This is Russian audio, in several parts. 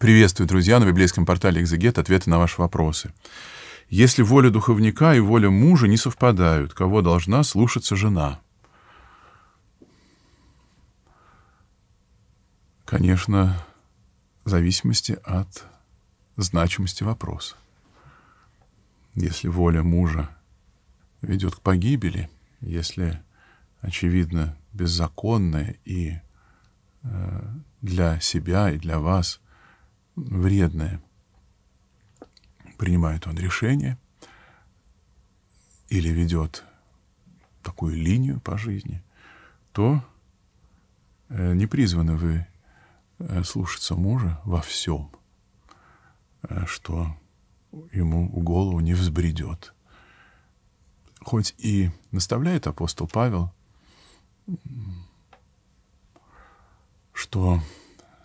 Приветствую, друзья, на библейском портале «Экзегет» ответы на ваши вопросы. Если воля духовника и воля мужа не совпадают, кого должна слушаться жена? Конечно, в зависимости от значимости вопроса. Если воля мужа ведет к погибели, если, очевидно, беззаконная и э, для себя и для вас – вредное. Принимает он решение или ведет такую линию по жизни, то э, не призваны вы э, слушаться мужа во всем, э, что ему голову не взбредет. Хоть и наставляет апостол Павел, что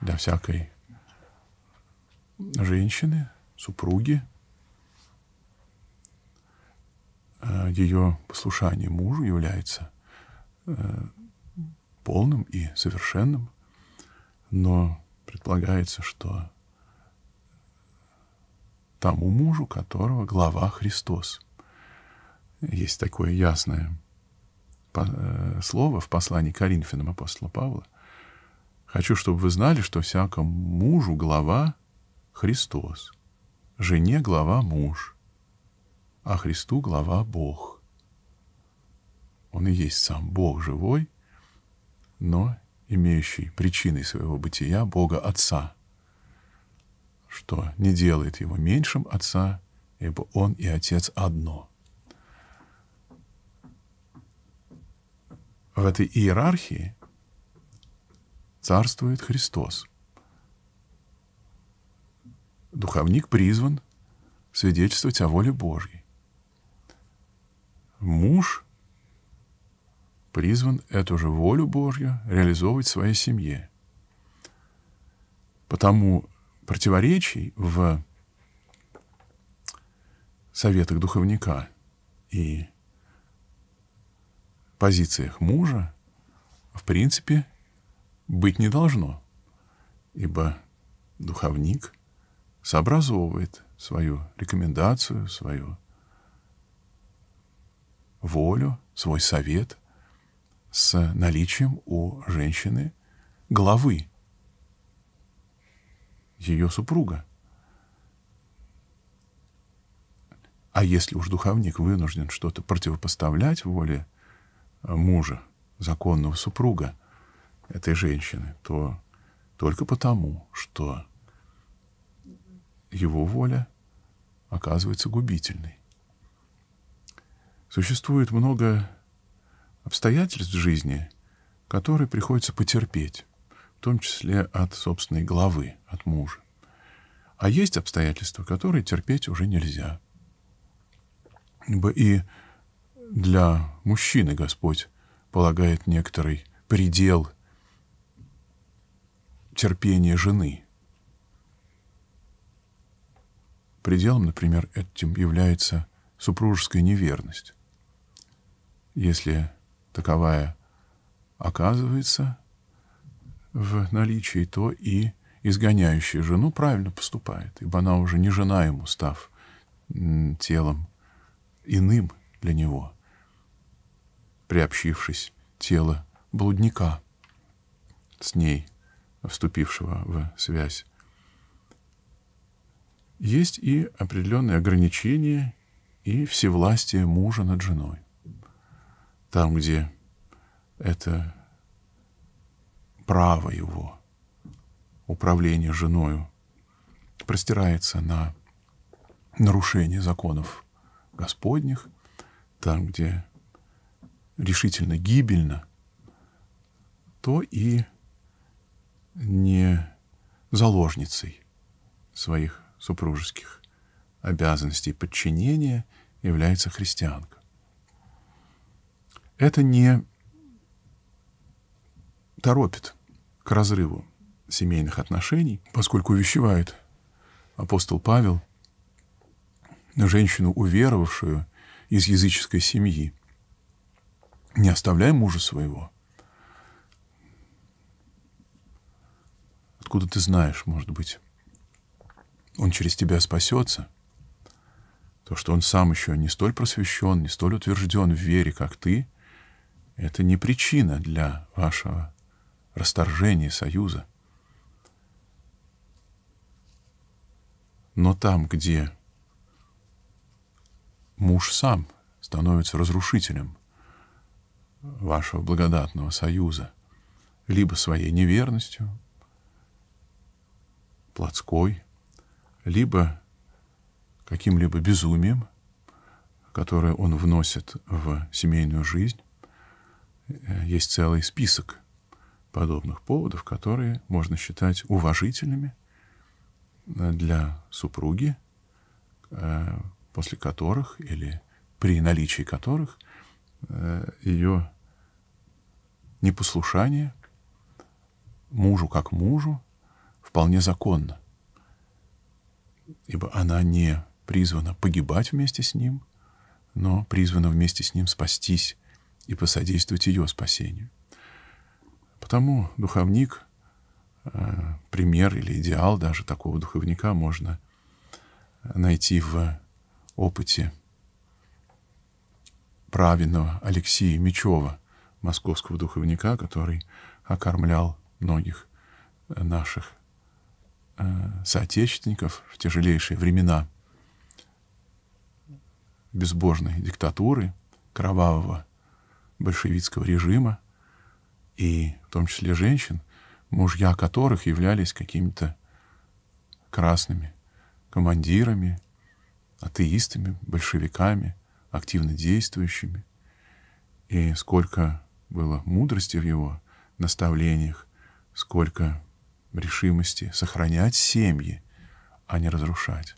для всякой женщины, супруги, э, ее послушание мужу является э, полным и совершенным, но предполагается, что тому мужу, которого глава Христос. Есть такое ясное э, слово в послании Коринфянам апостола Павла. Хочу, чтобы вы знали, что всякому мужу глава Христос, жене глава муж, а Христу глава Бог. Он и есть сам Бог живой, но имеющий причиной своего бытия Бога Отца, что не делает его меньшим Отца, ибо Он и Отец одно. В этой иерархии царствует Христос – духовник призван свидетельствовать о воле Божьей. Муж призван эту же волю Божью реализовывать в своей семье. Потому противоречий в советах духовника и позициях мужа в принципе быть не должно, ибо духовник – сообразовывает свою рекомендацию, свою волю, свой совет с наличием у женщины главы, ее супруга. А если уж духовник вынужден что-то противопоставлять воле э, мужа, законного супруга этой женщины, то только потому, что его воля оказывается губительной. Существует много обстоятельств в жизни, которые приходится потерпеть, в том числе от собственной главы, от мужа. А есть обстоятельства, которые терпеть уже нельзя. Ибо и для мужчины Господь полагает некоторый предел терпения жены – Пределом, например, этим является супружеская неверность. Если таковая оказывается в наличии, то и изгоняющий жену правильно поступает, ибо она уже не жена ему, став телом иным для него, приобщившись тело блудника с ней, вступившего в связь есть и определенные ограничения и всевластие мужа над женой. Там, где это право его, управления женою, простирается на нарушение законов Господних, там, где решительно гибельно, то и не заложницей своих супружеских обязанностей подчинения является христианка. Это не торопит к разрыву семейных отношений, поскольку увещевает апостол Павел женщину, уверовавшую из языческой семьи, не оставляя мужа своего. Откуда ты знаешь, может быть, он через тебя спасется, то, что он сам еще не столь просвещен, не столь утвержден в вере, как ты, это не причина для вашего расторжения союза. Но там, где муж сам становится разрушителем вашего благодатного союза, либо своей неверностью, плотской, либо каким-либо безумием, которое он вносит в семейную жизнь. Э, есть целый список подобных поводов, которые можно считать уважительными э, для супруги, э, после которых или при наличии которых ее непослушание мужу как мужу вполне законно ибо она не призвана погибать вместе с ним, но призвана вместе с ним спастись и посодействовать ее спасению. Потому духовник, э, пример или идеал даже такого духовника можно найти в опыте праведного Алексея Мечева, московского духовника, который окормлял многих наших Э, соотечественников в тяжелейшие времена безбожной диктатуры, кровавого большевистского режима, и в том числе женщин, мужья которых являлись какими-то красными командирами, атеистами, большевиками, активно действующими. И сколько было мудрости в его наставлениях, сколько решимости сохранять семьи, а не разрушать.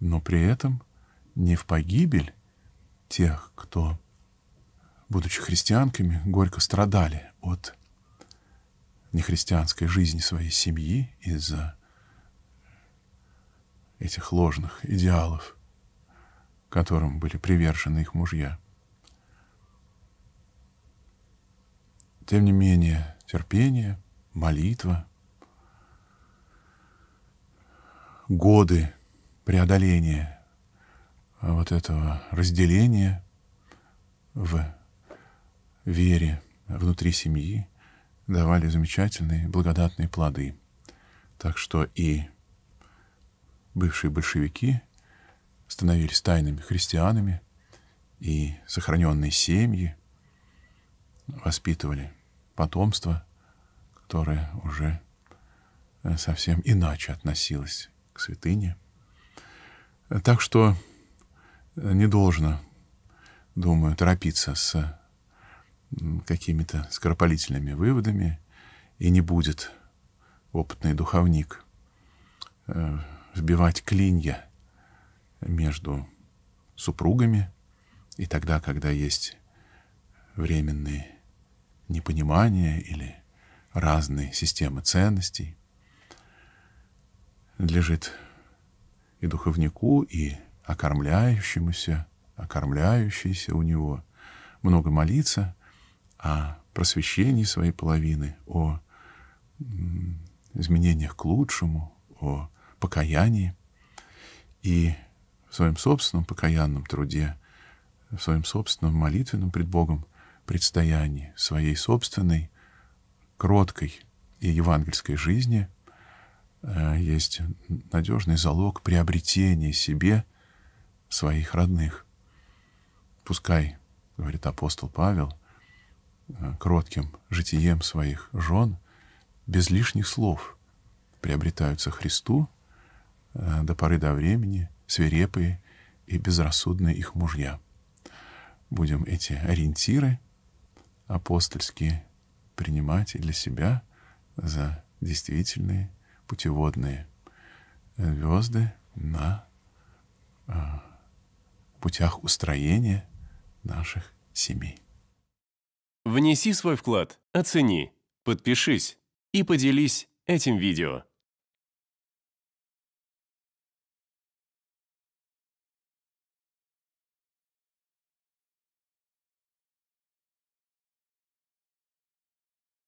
Но при этом не в погибель тех, кто, будучи христианками, горько страдали от нехристианской жизни своей семьи из-за этих ложных идеалов, которым были привержены их мужья. Тем не менее, терпение, молитва — годы преодоления а, вот этого разделения в вере внутри семьи давали замечательные благодатные плоды. Так что и бывшие большевики становились тайными христианами, и сохраненные семьи воспитывали потомство, которое уже э, совсем иначе относилось к святыне. Так что не должно, думаю, торопиться с какими-то скоропалительными выводами, и не будет опытный духовник вбивать э, клинья между супругами, и тогда, когда есть временные непонимания или разные системы ценностей, надлежит и духовнику, и окормляющемуся, окормляющейся у него, много молиться о просвещении своей половины, о изменениях к лучшему, о покаянии и в своем собственном покаянном труде, в своем собственном молитвенном пред Богом предстоянии, своей собственной кроткой и евангельской жизни – Э, есть надежный залог приобретения себе своих родных. Пускай, говорит апостол Павел, э, кротким житием своих жен, без лишних слов, приобретаются Христу э, до поры до времени свирепые и безрассудные их мужья. Будем эти ориентиры апостольские принимать и для себя за действительные путеводные звезды на а, путях устроения наших семей. Внеси свой вклад, оцени, подпишись и поделись этим видео.